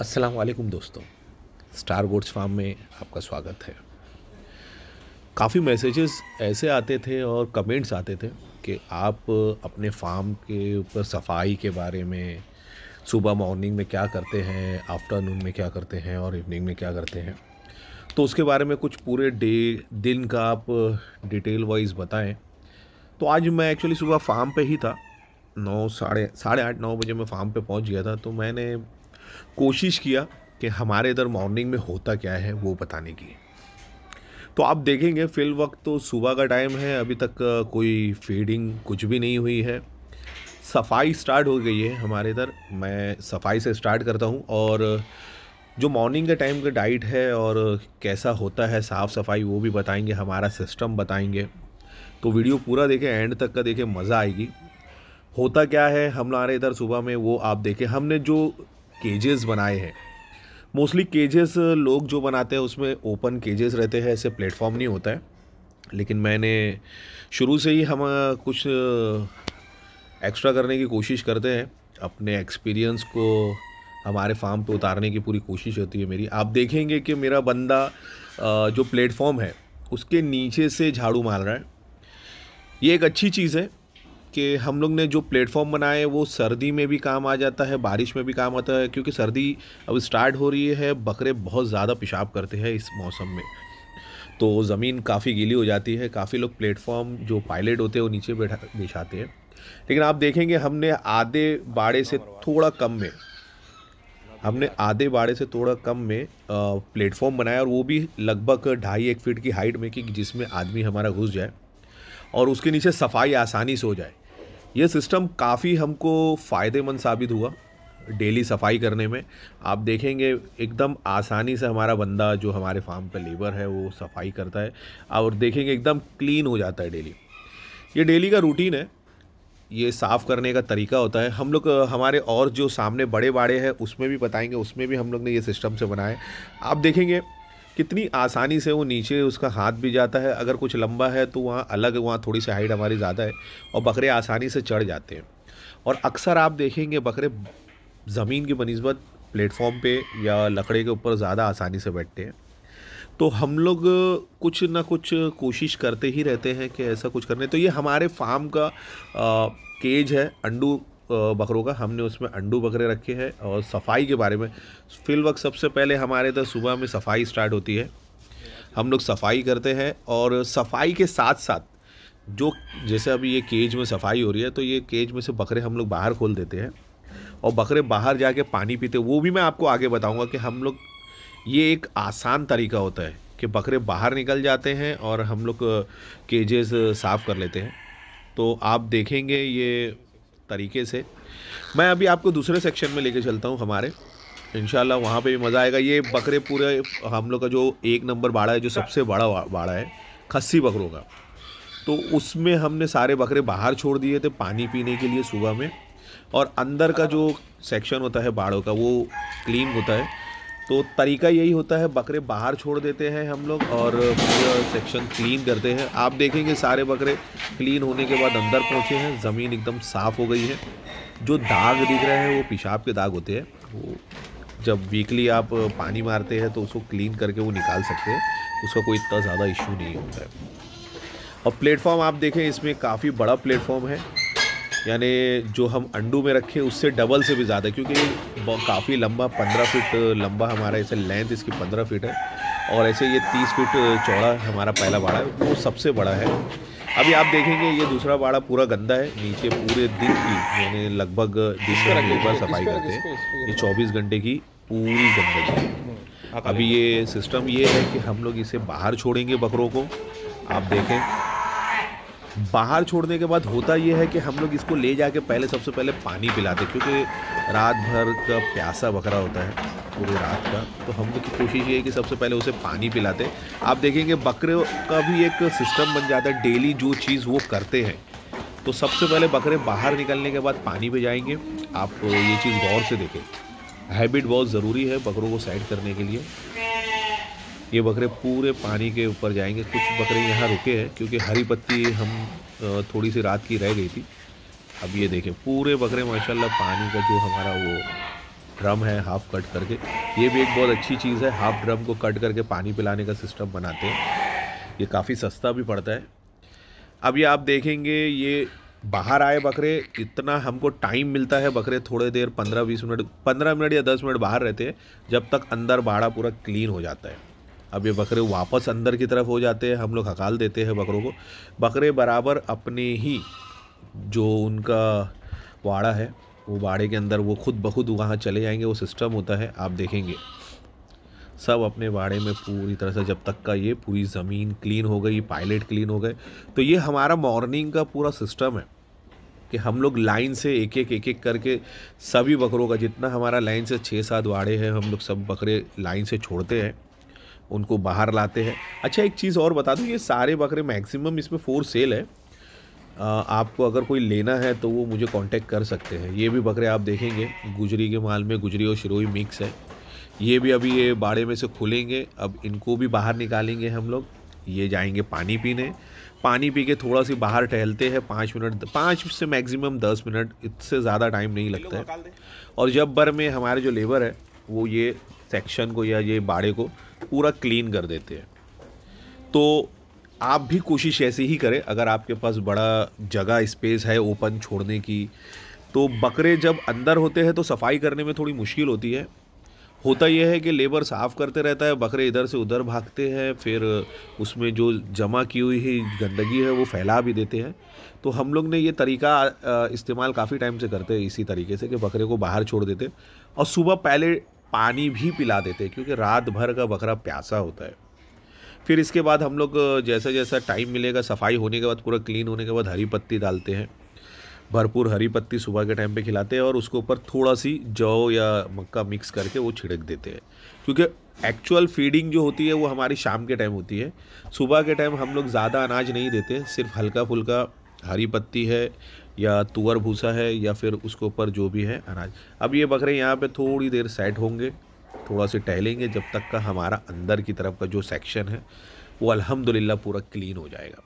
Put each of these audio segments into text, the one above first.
अस्सलाम वालेकुम दोस्तों स्टार गोड्स फार्म में आपका स्वागत है काफ़ी मैसेजेस ऐसे आते थे और कमेंट्स आते थे कि आप अपने फार्म के ऊपर सफाई के बारे में सुबह मॉर्निंग में क्या करते हैं आफ्टरनून में क्या करते हैं और इवनिंग में क्या करते हैं तो उसके बारे में कुछ पूरे डे दिन का आप डिटेल वाइज बताएं तो आज मैं एक्चुअली सुबह फार्म पे ही था नौ साढ़े साढ़े आठ नौ बजे मैं फार्म पे पहुंच गया था तो मैंने कोशिश किया कि हमारे इधर मॉर्निंग में होता क्या है वो बताने की तो आप देखेंगे फिल वक्त तो सुबह का टाइम है अभी तक कोई फीडिंग कुछ भी नहीं हुई है सफाई स्टार्ट हो गई है हमारे इधर मैं सफाई से स्टार्ट करता हूँ और जो मॉर्निंग के टाइम का डाइट है और कैसा होता है साफ़ सफाई वो भी बताएंगे हमारा सिस्टम बताएंगे तो वीडियो पूरा देखें एंड तक का देखें मज़ा आएगी होता क्या है हमारे इधर सुबह में वो आप देखें हमने जो केजेस बनाए हैं मोस्टली केजेस uh, लोग जो बनाते हैं उसमें ओपन केजेस रहते हैं ऐसे प्लेटफॉर्म नहीं होता है लेकिन मैंने शुरू से ही हम uh, कुछ एक्स्ट्रा uh, करने की कोशिश करते हैं अपने एक्सपीरियंस को हमारे फार्म पे उतारने की पूरी कोशिश होती है मेरी आप देखेंगे कि मेरा बंदा जो प्लेटफॉर्म है उसके नीचे से झाड़ू मार रहा है ये एक अच्छी चीज़ है कि हम लोग ने जो प्लेटफॉर्म बनाए वो सर्दी में भी काम आ जाता है बारिश में भी काम आता है क्योंकि सर्दी अब स्टार्ट हो रही है बकरे बहुत ज़्यादा पेशाब करते हैं इस मौसम में तो ज़मीन काफ़ी गीली हो जाती है काफ़ी लोग प्लेटफॉर्म जो पायलट होते हैं वो नीचे बैठा बिछाते हैं लेकिन आप देखेंगे हमने आधे बाड़े से थोड़ा कम में हमने आधे बाड़े से थोड़ा कम में प्लेटफॉर्म बनाया और वो भी लगभग ढाई एक फीट की हाइट में कि जिसमें आदमी हमारा घुस जाए और उसके नीचे सफाई आसानी से हो जाए ये सिस्टम काफ़ी हमको फ़ायदेमंद साबित हुआ डेली सफाई करने में आप देखेंगे एकदम आसानी से हमारा बंदा जो हमारे फार्म पे लेबर है वो सफाई करता है और देखेंगे एकदम क्लीन हो जाता है डेली ये डेली का रूटीन है ये साफ़ करने का तरीका होता है हम लोग हमारे और जो सामने बड़े बाड़े हैं उसमें भी बताएंगे उसमें भी हम लोग ने ये सिस्टम से बनाए आप देखेंगे कितनी आसानी से वो नीचे उसका हाथ भी जाता है अगर कुछ लंबा है तो वहाँ अलग वहाँ थोड़ी सी हाइट हमारी ज़्यादा है और बकरे आसानी से चढ़ जाते हैं और अक्सर आप देखेंगे बकरे ज़मीन की बनस्बत प्लेटफॉर्म पे या लकड़े के ऊपर ज़्यादा आसानी से बैठते हैं तो हम लोग कुछ ना कुछ कोशिश करते ही रहते हैं कि ऐसा कुछ करने तो ये हमारे फार्म का आ, केज है अंडू बकरों का हमने उसमें अंडू बकरे रखे हैं और सफाई के बारे में फिल वक्त सबसे पहले हमारे इधर तो सुबह में सफाई स्टार्ट होती है हम लोग सफाई करते हैं और सफाई के साथ साथ जो जैसे अभी ये केज में सफाई हो रही है तो ये केज में से बकरे हम लोग बाहर खोल देते हैं और बकरे बाहर जाके पानी पीते वो भी मैं आपको आगे बताऊंगा कि हम लोग ये एक आसान तरीका होता है कि बकरे बाहर निकल जाते हैं और हम लोग केजेस साफ़ कर लेते हैं तो आप देखेंगे ये तरीके से मैं अभी आपको दूसरे सेक्शन में लेके चलता हूँ हमारे इन वहाँ पर भी मज़ा आएगा ये बकरे पूरे हम लोग का जो एक नंबर बाड़ा है जो सबसे बड़ा बाड़ा है खस्सी बकरों का तो उसमें हमने सारे बकरे बाहर छोड़ दिए थे पानी पीने के लिए सुबह में और अंदर का जो सेक्शन होता है बाड़ों का वो क्लीन होता है तो तरीका यही होता है बकरे बाहर छोड़ देते हैं हम लोग और पूरा सेक्शन क्लीन करते हैं आप देखेंगे सारे बकरे क्लीन होने के बाद अंदर पहुँचे हैं ज़मीन एकदम साफ़ हो गई है जो दाग दिख रहे हैं वो पेशाब के दाग होते हैं वो जब वीकली आप पानी मारते हैं तो उसको क्लीन करके वो निकाल सकते हैं उसका कोई इतना ज़्यादा इश्यू नहीं होता है और प्लेटफॉर्म आप देखें इसमें काफ़ी बड़ा प्लेटफॉर्म है यानी जो हम अंडू में रखे उससे डबल से भी ज़्यादा क्योंकि काफ़ी लंबा पंद्रह फीट लंबा हमारा ऐसे लेंथ इसकी पंद्रह फीट है और ऐसे ये तीस फीट चौड़ा हमारा पहला बाड़ा है वो सबसे बड़ा है अभी आप देखेंगे ये दूसरा बाड़ा पूरा गंदा है नीचे पूरे दिन की यानी लगभग दिन में एक बार सफाई करते हैं ये चौबीस घंटे की पूरी गंदगी है हम्म, अभी ये सिस्टम ये है कि हम लोग इसे बाहर छोड़ेंगे बकरों को आप देखें बाहर छोड़ने के बाद होता यह है कि हम लोग इसको ले जाके पहले सबसे पहले पानी पिलाते क्योंकि रात भर का प्यासा बकरा होता है पूरे रात का तो हम लोग की कोशिश ये है कि सबसे पहले उसे पानी पिलाते आप देखेंगे बकरे का भी एक सिस्टम बन जाता है डेली जो चीज़ वो करते हैं तो सबसे पहले बकरे बाहर निकलने के बाद पानी पे जाएंगे आप ये चीज़ गौर से देखें हैबिट बहुत ज़रूरी है बकरों को सैड करने के लिए ये बकरे पूरे पानी के ऊपर जाएंगे कुछ बकरे यहाँ रुके हैं क्योंकि हरी पत्ती हम थोड़ी सी रात की रह गई थी अब ये देखें पूरे बकरे माशाल्लाह पानी का जो हमारा वो ड्रम है हाफ कट करके ये भी एक बहुत अच्छी चीज़ है हाफ ड्रम को कट करके पानी पिलाने का सिस्टम बनाते हैं ये काफ़ी सस्ता भी पड़ता है अब ये आप देखेंगे ये बाहर आए बकरे इतना हमको टाइम मिलता है बकरे थोड़े देर पंद्रह बीस मिनट पंद्रह मिनट या दस मिनट बाहर रहते हैं जब तक अंदर बाड़ा पूरा क्लीन हो जाता है अब ये बकरे वापस अंदर की तरफ हो जाते हैं हम लोग हकाल देते हैं बकरों को बकरे बराबर अपने ही जो उनका वाड़ा है वो वाड़े के अंदर वो खुद बखुद वहाँ चले जाएंगे वो सिस्टम होता है आप देखेंगे सब अपने वाड़े में पूरी तरह से जब तक का ये पूरी ज़मीन क्लीन हो गई पायलट क्लीन हो गए तो ये हमारा मॉर्निंग का पूरा सिस्टम है कि हम लोग लाइन से एक एक एक एक करके सभी बकरों का जितना हमारा लाइन से छः सात वाड़े हैं हम लोग सब बकरे लाइन से छोड़ते हैं उनको बाहर लाते हैं अच्छा एक चीज़ और बता दूँ ये सारे बकरे मैक्सिमम इसमें फोर सेल है आपको अगर कोई लेना है तो वो मुझे कांटेक्ट कर सकते हैं ये भी बकरे आप देखेंगे गुजरी के माल में गुजरी और शिरोई मिक्स है ये भी अभी ये बाड़े में से खुलेंगे अब इनको भी बाहर निकालेंगे हम लोग ये जाएंगे पानी पीने पानी पी के थोड़ा सी बाहर टहलते हैं पाँच मिनट पाँच से मैक्सिमम दस मिनट इससे ज़्यादा टाइम नहीं लगता है और जब भर में हमारे जो लेबर है वो ये सेक्शन को या ये बाड़े को पूरा क्लीन कर देते हैं तो आप भी कोशिश ऐसे ही करें अगर आपके पास बड़ा जगह स्पेस है ओपन छोड़ने की तो बकरे जब अंदर होते हैं तो सफाई करने में थोड़ी मुश्किल होती है होता यह है कि लेबर साफ़ करते रहता है बकरे इधर से उधर भागते हैं फिर उसमें जो जमा की हुई ही गंदगी है वो फैला भी देते हैं तो हम लोग ने ये तरीका इस्तेमाल काफ़ी टाइम से करते हैं इसी तरीके से कि बकरे को बाहर छोड़ देते और सुबह पहले पानी भी पिला देते हैं क्योंकि रात भर का बकरा प्यासा होता है फिर इसके बाद हम लोग जैसा जैसा टाइम मिलेगा सफाई होने के बाद पूरा क्लीन होने के बाद हरी पत्ती डालते हैं भरपूर हरी पत्ती सुबह के टाइम पे खिलाते हैं और उसके ऊपर थोड़ा सी जौ या मक्का मिक्स करके वो छिड़क देते हैं क्योंकि एक्चुअल फीडिंग जो होती है वो हमारी शाम के टाइम होती है सुबह के टाइम हम लोग ज़्यादा अनाज नहीं देते सिर्फ हल्का फुल्का हरी पत्ती है या तुअर भूसा है या फिर उसके ऊपर जो भी है अनाज अब ये बकरे यहाँ पे थोड़ी देर सेट होंगे थोड़ा से टहलेंगे जब तक का हमारा अंदर की तरफ का जो सेक्शन है वो अल्हम्दुलिल्लाह पूरा क्लीन हो जाएगा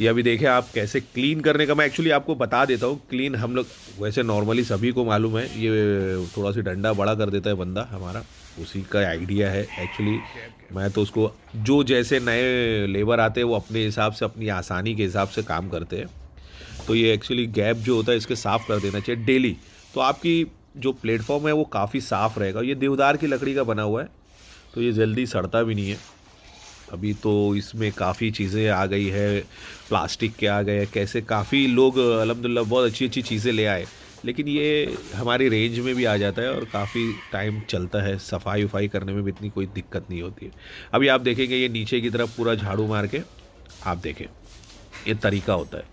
ये अभी देखें आप कैसे क्लीन करने का मैं एक्चुअली आपको बता देता हूँ क्लीन हम लोग वैसे नॉर्मली सभी को मालूम है ये थोड़ा सी डंडा बड़ा कर देता है बंदा हमारा उसी का आइडिया है एक्चुअली मैं तो उसको जो जैसे नए लेबर आते हैं वो अपने हिसाब से अपनी आसानी के हिसाब से काम करते हैं तो ये एक्चुअली गैप जो होता है इसके साफ़ कर देना चाहिए डेली तो आपकी जो प्लेटफॉर्म है वो काफ़ी साफ़ रहेगा ये देवदार की लकड़ी का बना हुआ है तो ये जल्दी सड़ता भी नहीं है अभी तो इसमें काफ़ी चीज़ें आ गई है प्लास्टिक के आ गए हैं कैसे काफ़ी लोग अलहमदिल्ला बहुत अच्छी अच्छी चीज़ें ले आए लेकिन ये हमारी रेंज में भी आ जाता है और काफ़ी टाइम चलता है सफाई उफाई करने में भी इतनी कोई दिक्कत नहीं होती है अभी आप देखेंगे ये नीचे की तरफ पूरा झाड़ू मार के आप देखें ये तरीका होता है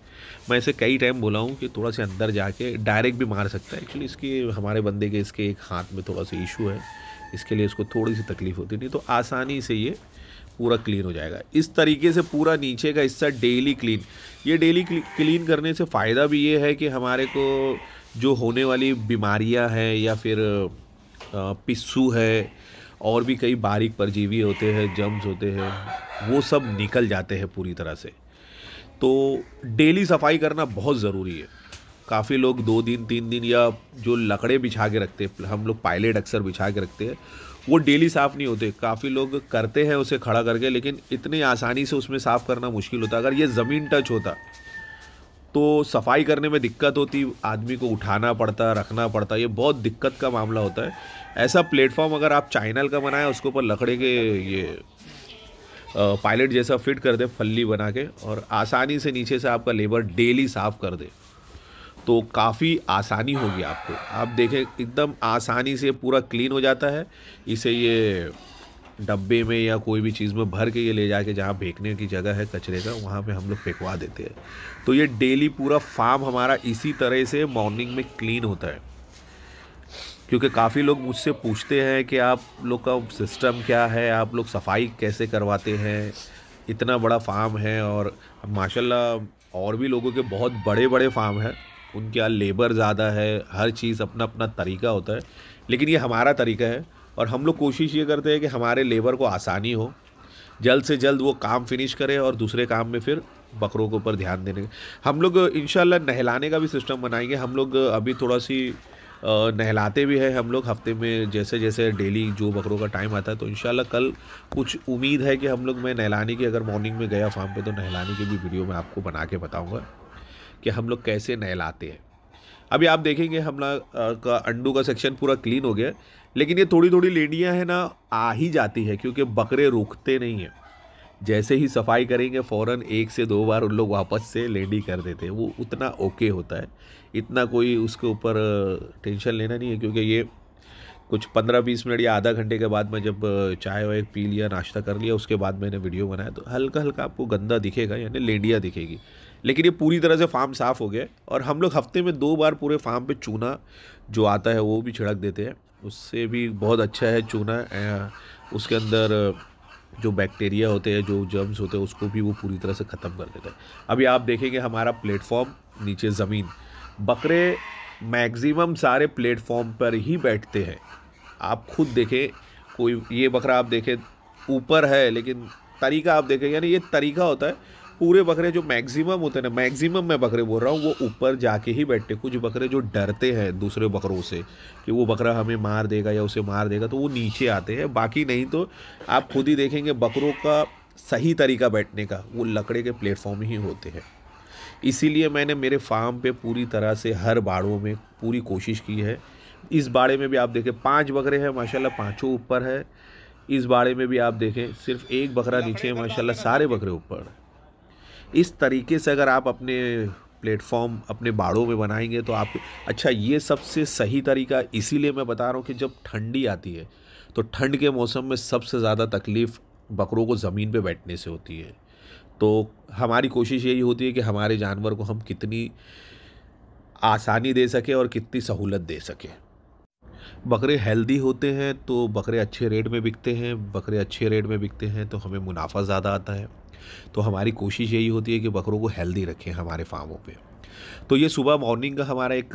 मैं इसे कई टाइम बोला हूँ कि थोड़ा सा अंदर जाके डायरेक्ट भी मार सकता है एक्चुअली इसके हमारे बंदे के इसके एक हाथ में थोड़ा सा इशू है इसके लिए इसको थोड़ी सी तकलीफ़ होती नहीं तो आसानी से ये पूरा क्लीन हो जाएगा इस तरीके से पूरा नीचे का हिस्सा डेली क्लीन ये डेली क्लीन करने से फ़ायदा भी ये है कि हमारे को जो होने वाली बीमारियां हैं या फिर पिस्सू है और भी कई बारीक परजीवी होते हैं जम्स होते हैं वो सब निकल जाते हैं पूरी तरह से तो डेली सफाई करना बहुत ज़रूरी है काफ़ी लोग दो दिन तीन दिन या जो लकड़े बिछा के रखते हैं हम लोग पायलट अक्सर बिछा के रखते हैं वो डेली साफ़ नहीं होते काफ़ी लोग करते हैं उसे खड़ा करके लेकिन इतनी आसानी से उसमें साफ़ करना मुश्किल होता अगर ये ज़मीन टच होता तो सफाई करने में दिक्कत होती आदमी को उठाना पड़ता रखना पड़ता ये बहुत दिक्कत का मामला होता है ऐसा प्लेटफॉर्म अगर आप चाइनल का बनाएं उसके ऊपर लकड़े के ये पायलट जैसा फिट कर दे फल्ली बना के और आसानी से नीचे से आपका लेबर डेली साफ़ कर दे तो काफ़ी आसानी होगी आपको आप देखें एकदम आसानी से पूरा क्लीन हो जाता है इसे ये डब्बे में या कोई भी चीज़ में भर के ये ले जाके जहाँ फेंकने की जगह है कचरे का वहाँ पे हम लोग फेंकवा देते हैं तो ये डेली पूरा फार्म हमारा इसी तरह से मॉर्निंग में क्लीन होता है क्योंकि काफ़ी लोग मुझसे पूछते हैं कि आप लोग का सिस्टम क्या है आप लोग सफाई कैसे करवाते हैं इतना बड़ा फार्म है और माशाल्लाह और भी लोगों के बहुत बड़े बड़े फार्म हैं उनके यहाँ लेबर ज़्यादा है हर चीज़ अपना अपना तरीका होता है लेकिन ये हमारा तरीका है और हम लोग कोशिश ये करते हैं कि हमारे लेबर को आसानी हो जल्द से जल्द वो काम फिनिश करें और दूसरे काम में फिर बकरों के ऊपर ध्यान देने हम लोग इन नहलाने का भी सिस्टम बनाएंगे हम लोग अभी थोड़ा सी नहलाते भी हैं हम लोग हफ्ते में जैसे जैसे डेली जो बकरों का टाइम आता है तो इन कल कुछ उम्मीद है कि हम लोग मैं नहलाने की अगर मॉर्निंग में गया फार्म पे तो नहलाने की भी वीडियो मैं आपको बना के बताऊँगा कि हम लोग कैसे नहलाते हैं अभी आप देखेंगे हम लोग का अंडू का सेक्शन पूरा क्लीन हो गया लेकिन ये थोड़ी थोड़ी लेडियाँ हैं ना आ ही जाती है क्योंकि बकरे रुकते नहीं हैं जैसे ही सफाई करेंगे फ़ौरन एक से दो बार उन लोग वापस से लेंडी कर देते हैं वो उतना ओके होता है इतना कोई उसके ऊपर टेंशन लेना नहीं है क्योंकि ये कुछ पंद्रह बीस मिनट या आधा घंटे के बाद मैं जब चाय वाय पी लिया नाश्ता कर लिया उसके बाद मैंने वीडियो बनाया तो हल्का हल्का आपको गंदा दिखेगा यानी लेंडिया दिखेगी लेकिन ये पूरी तरह से फार्म साफ़ हो गया और हम लोग हफ्ते में दो बार पूरे फार्म पे चूना जो आता है वो भी छिड़क देते हैं उससे भी बहुत अच्छा है चूना उसके अंदर जो बैक्टीरिया होते हैं जो जर्म्स होते हैं उसको भी वो पूरी तरह से ख़त्म कर देता है अभी आप देखेंगे हमारा प्लेटफॉर्म नीचे ज़मीन बकरे मैक्सिमम सारे प्लेटफॉर्म पर ही बैठते हैं आप खुद देखें कोई ये बकरा आप देखें ऊपर है लेकिन तरीका आप देखें यानी ये तरीका होता है पूरे बकरे जो मैक्सिमम होते हैं ना मैक्सिमम मैं बकरे बोल रहा हूँ वो ऊपर जाके ही बैठते कुछ बकरे जो डरते हैं दूसरे बकरों से कि वो बकरा हमें मार देगा या उसे मार देगा तो वो नीचे आते हैं बाकी नहीं तो आप खुद ही देखेंगे बकरों का सही तरीका बैठने का वो लकड़े के प्लेटफॉर्म ही होते हैं इसीलिए मैंने मेरे फार्म पे पूरी तरह से हर बाड़ों में पूरी कोशिश की है इस बाड़े में भी आप देखें पांच बकरे हैं माशाल्लाह पांचों ऊपर है इस बाड़े में भी आप देखें सिर्फ एक बकरा नीचे है माशाल्लाह सारे बकरे ऊपर है इस तरीके से अगर आप अपने प्लेटफॉर्म अपने बाड़ों में बनाएंगे तो आप अच्छा ये सबसे सही तरीका इसीलिए मैं बता रहा हूँ कि जब ठंडी आती है तो ठंड के मौसम में सबसे ज़्यादा तकलीफ़ बकरों को ज़मीन पे बैठने से होती है तो हमारी कोशिश यही होती है कि हमारे जानवर को हम कितनी आसानी दे सकें और कितनी सहूलत दे सकें बकरे हेल्दी होते हैं तो बकरे अच्छे रेट में बिकते हैं बकरे अच्छे रेट में बिकते हैं तो हमें मुनाफा ज़्यादा आता है तो हमारी कोशिश यही होती है कि बकरों को हेल्दी रखें हमारे फार्मों पे तो ये सुबह मॉर्निंग का हमारा एक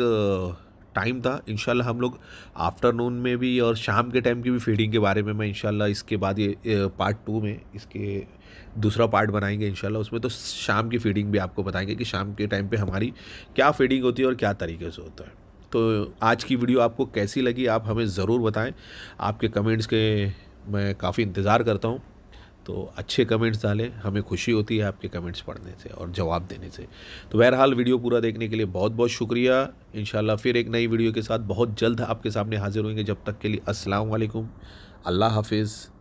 टाइम था इन हम लोग आफ्टरनून में भी और शाम के टाइम की भी फीडिंग के बारे में मैं इन इसके बाद ये पार्ट टू में इसके दूसरा पार्ट बनाएंगे इन उसमें तो शाम की फीडिंग भी आपको बताएंगे कि शाम के टाइम पे हमारी क्या फीडिंग होती है और क्या तरीके से होता है तो आज की वीडियो आपको कैसी लगी आप हमें ज़रूर बताएं आपके कमेंट्स के मैं काफ़ी इंतज़ार करता हूँ तो अच्छे कमेंट्स डालें हमें खुशी होती है आपके कमेंट्स पढ़ने से और जवाब देने से तो बहरहाल वीडियो पूरा देखने के लिए बहुत बहुत शुक्रिया इन फिर एक नई वीडियो के साथ बहुत जल्द आपके सामने हाज़िर होंगे जब तक के लिए अस्सलाम अल्लाह हाफिज़